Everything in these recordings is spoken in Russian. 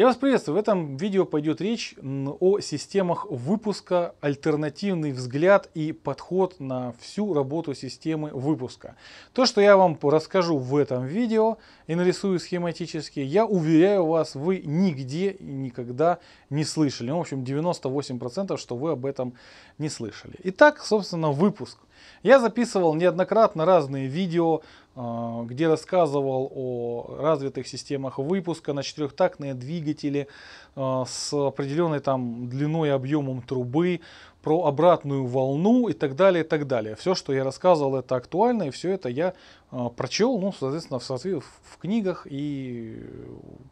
Я вас приветствую. В этом видео пойдет речь о системах выпуска, альтернативный взгляд и подход на всю работу системы выпуска. То, что я вам расскажу в этом видео и нарисую схематически, я уверяю вас, вы нигде и никогда не слышали. Ну, в общем, 98% что вы об этом не слышали. Итак, собственно, выпуск. Я записывал неоднократно разные видео а, где рассказывал о развитых системах выпуска на четырехтактные двигатели а, с определенной там длиной и объемом трубы, про обратную волну и так далее, и так далее. Все, что я рассказывал, это актуально, и все это я а, прочел, ну, соответственно, в, соответствии в книгах и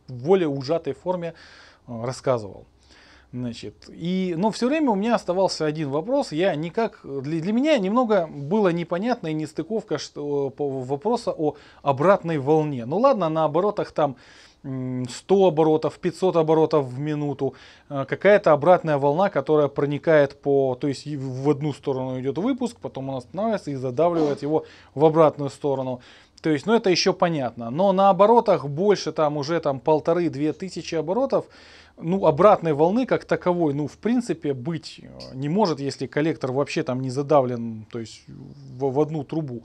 в более ужатой форме рассказывал. Значит, и, но все время у меня оставался один вопрос. Я никак, для, для меня немного было непонятно и нестыковка что, по, вопроса о обратной волне. Ну ладно, на оборотах там 100 оборотов, 500 оборотов в минуту, а, какая-то обратная волна, которая проникает по, то есть в одну сторону идет выпуск, потом он останавливается и задавливает его в обратную сторону. То есть, ну это еще понятно. Но на оборотах больше там уже там полторы-две тысячи оборотов, ну обратной волны как таковой, ну в принципе быть э, не может, если коллектор вообще там не задавлен, то есть в, в одну трубу.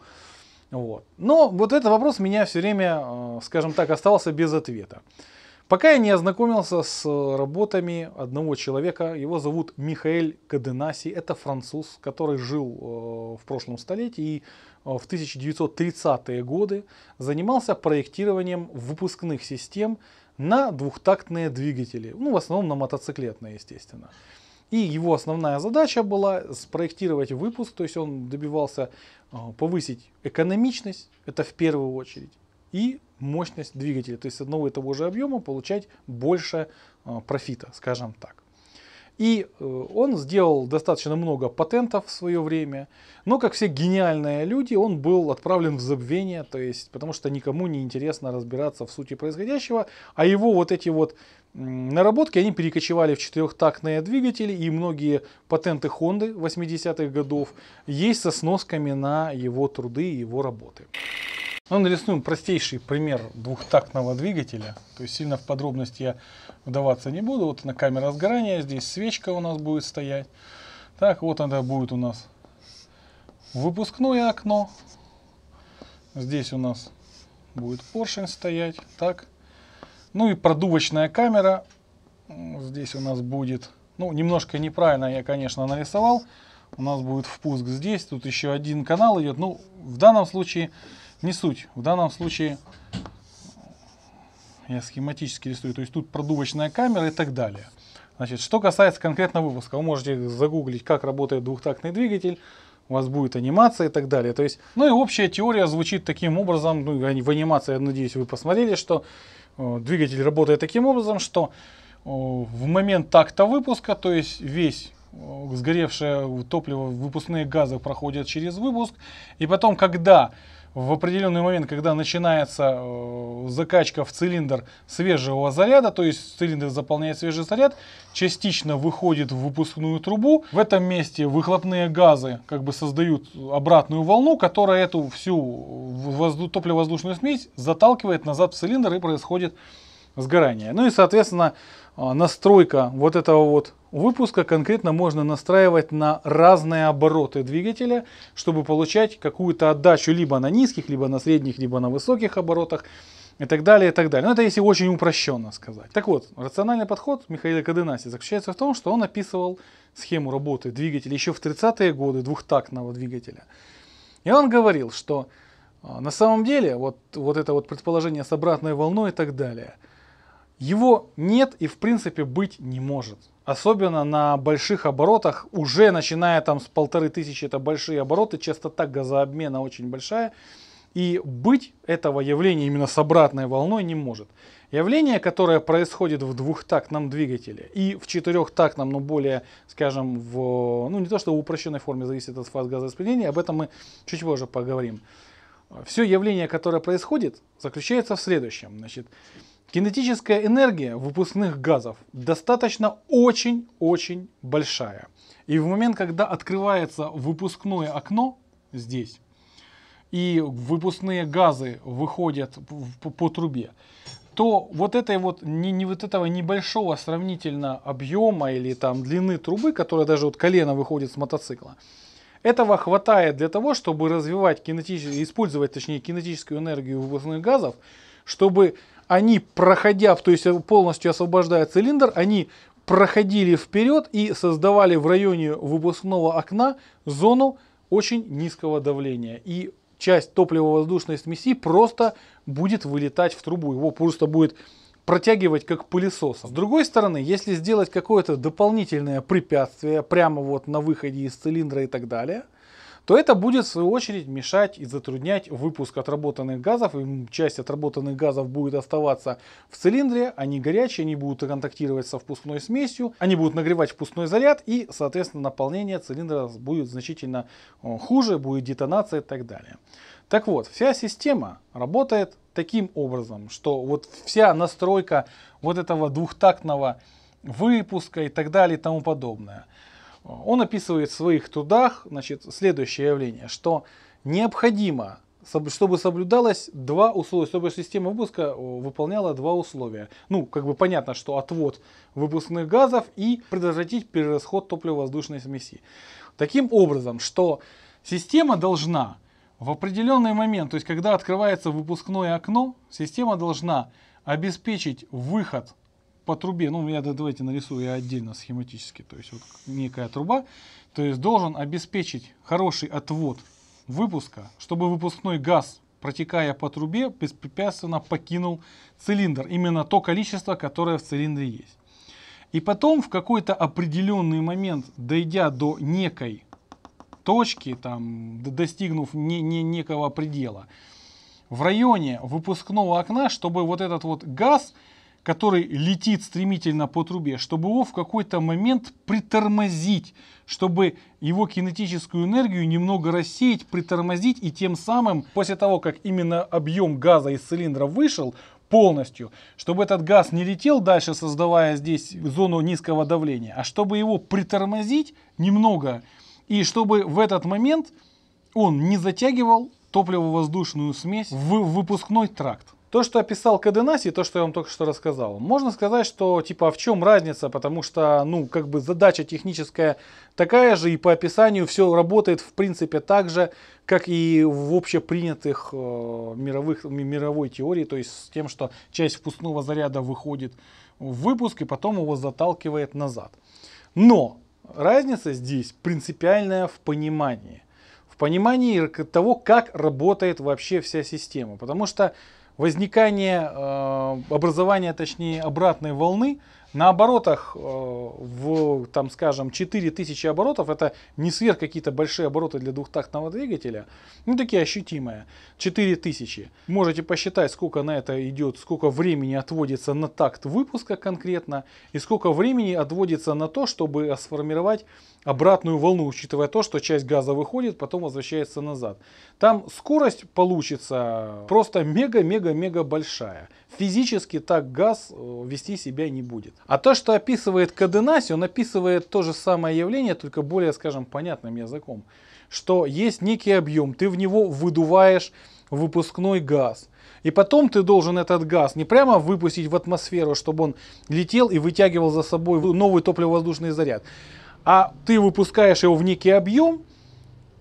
Вот. Но вот этот вопрос меня все время, э, скажем так, оставался без ответа. Пока я не ознакомился с работами одного человека, его зовут Михаэль Каденаси, это француз, который жил э, в прошлом столетии и Э, в 1930-е годы занимался проектированием выпускных систем на двухтактные двигатели, ну в основном на мотоциклетные, естественно. И его основная задача была спроектировать выпуск, то есть он добивался э, повысить экономичность, это в первую очередь, и мощность двигателя, то есть одного и того же объема получать больше э, профита, скажем так. И э, он сделал достаточно много патентов в свое время, но, как все гениальные люди, он был отправлен в забвение, то есть, потому что никому не интересно разбираться в сути происходящего, а его вот эти вот наработки, они перекочевали в четырехтактные двигатели, и многие патенты Хонды 80-х годов есть со сносками на его труды и его работы. Ну, нарисуем простейший пример двухтактного двигателя. То есть сильно в подробности я вдаваться не буду. Вот на камера сгорания, здесь свечка у нас будет стоять. Так, вот она будет у нас выпускное окно. Здесь у нас будет поршень стоять. Так. Ну и продувочная камера. Здесь у нас будет... Ну, немножко неправильно я, конечно, нарисовал. У нас будет впуск здесь. Тут еще один канал идет. Ну, в данном случае не суть. В данном случае я схематически рисую. То есть тут продувочная камера и так далее. Значит, что касается конкретно выпуска, вы можете загуглить, как работает двухтактный двигатель, у вас будет анимация и так далее. То есть, ну и общая теория звучит таким образом, ну в анимации, я надеюсь, вы посмотрели, что э, двигатель работает таким образом, что э, в момент такта выпуска, то есть весь э, сгоревшее топливо, выпускные газы проходят через выпуск, и потом, когда в определенный момент, когда начинается э, закачка в цилиндр свежего заряда, то есть цилиндр заполняет свежий заряд, частично выходит в выпускную трубу. В этом месте выхлопные газы как бы создают обратную волну, которая эту всю возду- топливо-воздушную смесь заталкивает назад в цилиндр и происходит сгорание. Ну и, соответственно, э, настройка вот этого вот выпуска конкретно можно настраивать на разные обороты двигателя, чтобы получать какую-то отдачу либо на низких, либо на средних, либо на высоких оборотах и так далее, и так далее. Но это если очень упрощенно сказать. Так вот, рациональный подход Михаила Каденаси заключается в том, что он описывал схему работы двигателя еще в 30-е годы двухтактного двигателя. И он говорил, что а, на самом деле вот, вот это вот предположение с обратной волной и так далее, его нет и в принципе быть не может – Особенно на больших оборотах, уже начиная там с полторы тысячи, это большие обороты, частота газообмена очень большая. И быть этого явления именно с обратной волной не может. Явление, которое происходит в двухтактном двигателе и в четырехтактном, но более, скажем, в, ну не то что в упрощенной форме, зависит от фаз газораспределения, об этом мы чуть позже поговорим. Все явление, которое происходит, заключается в следующем. Значит, Кинетическая энергия выпускных газов достаточно очень-очень большая. И в момент, когда открывается выпускное окно здесь, и выпускные газы выходят по, по трубе, то вот этой вот не, не вот этого небольшого сравнительно объема или там длины трубы, которая даже вот колено выходит с мотоцикла, этого хватает для того, чтобы развивать кинетическую, использовать, точнее, кинетическую энергию выпускных газов, чтобы они, проходя, то есть полностью освобождая цилиндр, они проходили вперед и создавали в районе выпускного окна зону очень низкого давления. И часть топливо-воздушной смеси просто будет вылетать в трубу, его просто будет протягивать как пылесос. С другой стороны, если сделать какое-то дополнительное препятствие прямо вот на выходе из цилиндра и так далее – то это будет в свою очередь мешать и затруднять выпуск отработанных газов. И часть отработанных газов будет оставаться в цилиндре, они горячие, они будут контактировать со впускной смесью, они будут нагревать впускной заряд и, соответственно, наполнение цилиндра будет значительно хуже, будет детонация и так далее. Так вот, вся система работает таким образом, что вот вся настройка вот этого двухтактного выпуска и так далее и тому подобное – он описывает в своих трудах значит, следующее явление, что необходимо, чтобы соблюдалось два условия, чтобы система выпуска выполняла два условия. Ну, как бы понятно, что отвод выпускных газов и предотвратить перерасход топливо-воздушной смеси. Таким образом, что система должна в определенный момент, то есть когда открывается выпускное окно, система должна обеспечить выход по трубе, ну, я давайте нарисую я отдельно схематически, то есть вот некая труба, то есть должен обеспечить хороший отвод выпуска, чтобы выпускной газ, протекая по трубе, беспрепятственно покинул цилиндр. Именно то количество, которое в цилиндре есть. И потом в какой-то определенный момент, дойдя до некой точки, там, достигнув не, не, некого предела, в районе выпускного окна, чтобы вот этот вот газ – который летит стремительно по трубе, чтобы его в какой-то момент притормозить, чтобы его кинетическую энергию немного рассеять, притормозить и тем самым, после того, как именно объем газа из цилиндра вышел, полностью, чтобы этот газ не летел дальше, создавая здесь зону низкого давления, а чтобы его притормозить немного, и чтобы в этот момент он не затягивал топливо-воздушную смесь в выпускной тракт. То, что описал Каденаси, то, что я вам только что рассказал, можно сказать, что типа а в чем разница, потому что, ну, как бы задача техническая такая же, и по описанию все работает в принципе так же, как и в общепринятых э, мировых, мировой теории, то есть с тем, что часть впускного заряда выходит в выпуск и потом его заталкивает назад. Но разница здесь принципиальная в понимании. В понимании того, как работает вообще вся система. Потому что возникание, э, образование, точнее, обратной волны на оборотах э, в, там, скажем, 4000 оборотов, это не сверх какие-то большие обороты для двухтактного двигателя, ну, такие ощутимые, 4000. Можете посчитать, сколько на это идет, сколько времени отводится на такт выпуска конкретно, и сколько времени отводится на то, чтобы сформировать обратную волну, учитывая то, что часть газа выходит, потом возвращается назад. Там скорость получится просто мега-мега-мега большая. Физически так газ э, вести себя не будет. А то, что описывает Каденаси, он описывает то же самое явление, только более, скажем, понятным языком. Что есть некий объем, ты в него выдуваешь выпускной газ. И потом ты должен этот газ не прямо выпустить в атмосферу, чтобы он летел и вытягивал за собой новый топливо-воздушный заряд. А ты выпускаешь его в некий объем,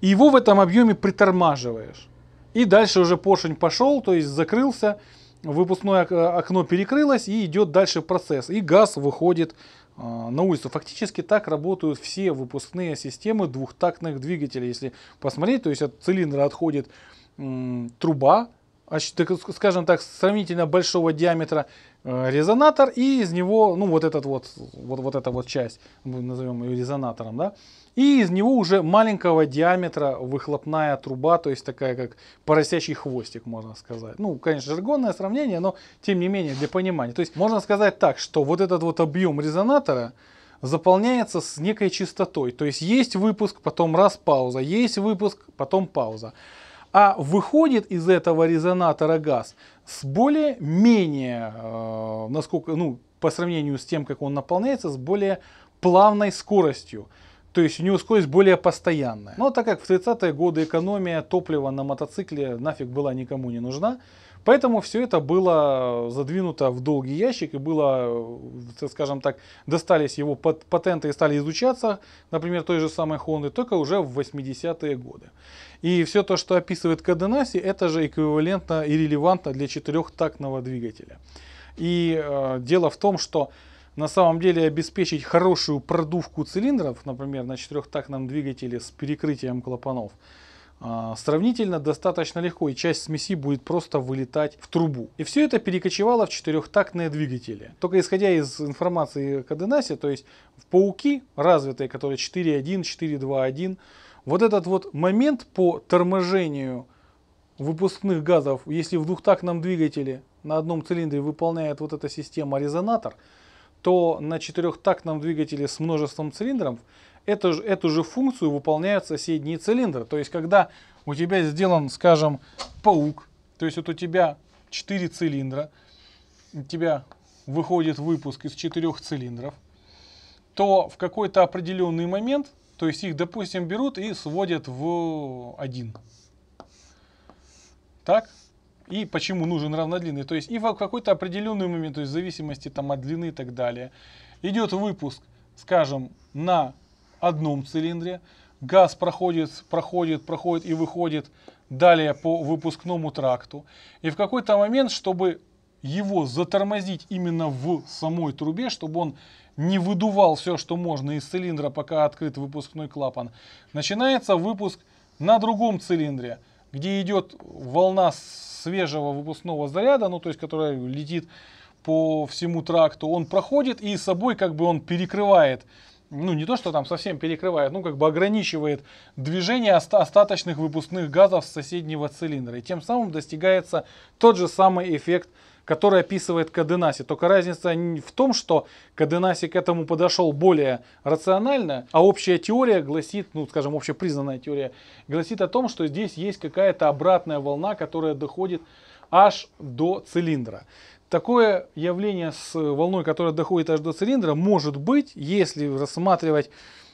и его в этом объеме притормаживаешь. И дальше уже поршень пошел, то есть закрылся, выпускное э, окно перекрылось и идет дальше процесс. И газ выходит э, на улицу. Фактически так работают все выпускные системы двухтактных двигателей. Если посмотреть, то есть от цилиндра отходит труба, а скажем так, сравнительно большого диаметра э, резонатор, и из него, ну, вот этот вот, вот, вот эта вот часть, мы назовем ее резонатором, да, и из него уже маленького диаметра выхлопная труба, то есть такая как поросящий хвостик, можно сказать. Ну, конечно, жаргонное сравнение, но тем не менее для понимания. То есть можно сказать так, что вот этот вот объем резонатора, заполняется с некой частотой. То есть есть выпуск, потом раз пауза, есть выпуск, потом пауза а выходит из этого резонатора газ с более-менее, э, насколько, ну, по сравнению с тем, как он наполняется, с более плавной скоростью. То есть у него скорость более постоянная. Но так как в 30-е годы экономия топлива на мотоцикле нафиг была никому не нужна, Поэтому все это было э, задвинуто в долгий ящик и было, э, скажем так, достались его патенты и стали изучаться, например, той же самой Honda, только уже в 80-е годы. И все то, что описывает Каденаси, это же эквивалентно и релевантно для четырехтактного двигателя. И э, дело в том, что на самом деле обеспечить хорошую продувку цилиндров, например, на четырехтактном двигателе с перекрытием клапанов – а, сравнительно достаточно легко, и часть смеси будет просто вылетать в трубу. И все это перекочевало в четырехтактные двигатели. Только исходя из информации Каденасе, то есть в пауки развитые, которые 4.1, 4.2.1, вот этот вот момент по торможению выпускных газов, если в двухтактном двигателе на одном цилиндре выполняет вот эта система резонатор, то на четырехтактном двигателе с множеством цилиндров это, эту же функцию выполняют соседние цилиндры. То есть, когда у тебя сделан, скажем, паук, то есть вот у тебя 4 цилиндра, у тебя выходит выпуск из 4 цилиндров, то в какой-то определенный момент, то есть их, допустим, берут и сводят в один. Так? И почему нужен равнодлинный? То есть и в какой-то определенный момент, то есть в зависимости там, от длины и так далее, идет выпуск, скажем, на одном цилиндре. Газ проходит, проходит, проходит и выходит далее по выпускному тракту. И в какой-то момент, чтобы его затормозить именно в самой трубе, чтобы он не выдувал все, что можно из цилиндра, пока открыт выпускной клапан, начинается выпуск на другом цилиндре, где идет волна свежего выпускного заряда, ну то есть которая летит по всему тракту, он проходит и собой как бы он перекрывает ну не то, что там совсем перекрывает, ну как бы ограничивает движение остаточных выпускных газов с соседнего цилиндра. И тем самым достигается тот же самый эффект, который описывает Каденаси. Только разница в том, что Каденаси к этому подошел более рационально, а общая теория гласит, ну скажем, общепризнанная теория, гласит о том, что здесь есть какая-то обратная волна, которая доходит аж до цилиндра. Такое явление с волной, которая доходит аж до цилиндра, может быть, если рассматривать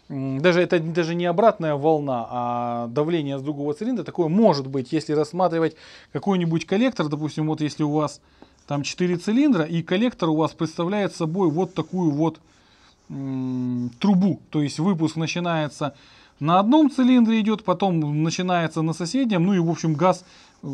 даже это даже не обратная волна, а давление с другого цилиндра, такое может быть, если рассматривать какой-нибудь коллектор, допустим, вот если у вас там 4 цилиндра, и коллектор у вас представляет собой вот такую вот трубу, то есть выпуск начинается на одном цилиндре идет, потом начинается на соседнем, ну и в общем газ Э,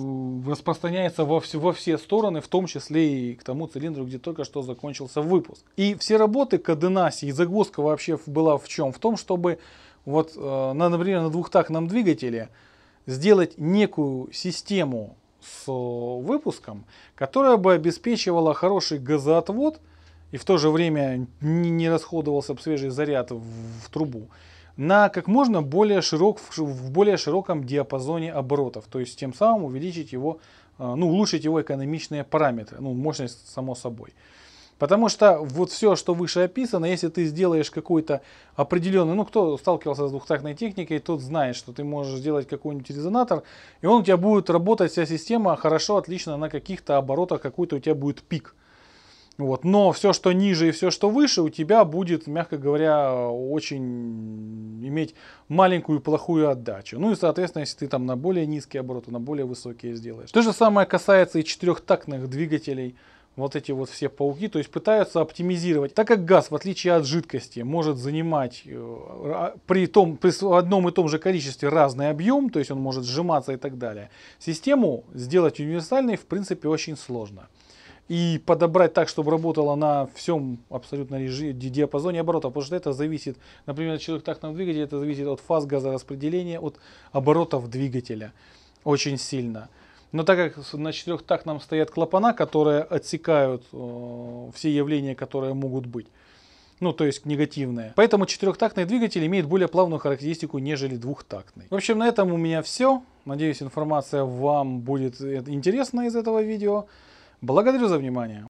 распространяется во, все, во все стороны, в том числе и к тому цилиндру, где только что закончился выпуск. И все работы Каденаси и загвоздка вообще была в чем? В том, чтобы вот, э, на, например, на двухтактном двигателе сделать некую систему с выпуском, которая бы обеспечивала хороший газоотвод и в то же время не расходовался бы свежий заряд в, в трубу на как можно более широк, в более широком диапазоне оборотов, то есть тем самым увеличить его, э, ну, улучшить его экономичные параметры, ну, мощность само собой. Потому что вот все, что выше описано, если ты сделаешь какой-то определенный, ну кто сталкивался с двухтактной техникой, тот знает, что ты можешь сделать какой-нибудь резонатор, и он у тебя будет работать, вся система хорошо, отлично на каких-то оборотах, какой-то у тебя будет пик. Вот. Но все, что ниже и все, что выше, у тебя будет, мягко говоря, очень иметь маленькую плохую отдачу. Ну и, соответственно, если ты там на более низкие обороты, на более высокие сделаешь. То же самое касается и четырехтактных двигателей. Вот эти вот все пауки, то есть пытаются оптимизировать. Так как газ, в отличие от жидкости, может занимать э, при, том, при одном и том же количестве разный объем, то есть он может сжиматься и так далее, систему сделать универсальной в принципе очень сложно и подобрать так, чтобы работала на всем абсолютно режиме, диапазоне оборотов, потому что это зависит, например, от четырехтактного двигателя, это зависит от фаз газораспределения, от оборотов двигателя очень сильно. Но так как на четырехтактном стоят клапана, которые отсекают э, все явления, которые могут быть, ну, то есть негативное. Поэтому четырехтактный двигатель имеет более плавную характеристику, нежели двухтактный. В общем, на этом у меня все. Надеюсь, информация вам будет э, интересна из этого видео. Благодарю за внимание.